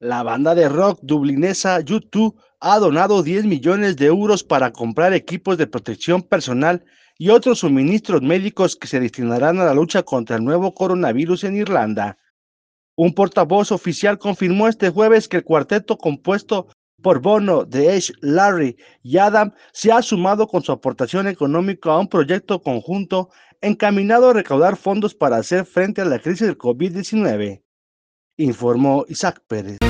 La banda de rock dublinesa U2 ha donado 10 millones de euros para comprar equipos de protección personal y otros suministros médicos que se destinarán a la lucha contra el nuevo coronavirus en Irlanda. Un portavoz oficial confirmó este jueves que el cuarteto compuesto por Bono, The Edge, Larry y Adam se ha sumado con su aportación económica a un proyecto conjunto encaminado a recaudar fondos para hacer frente a la crisis del COVID-19, informó Isaac Pérez.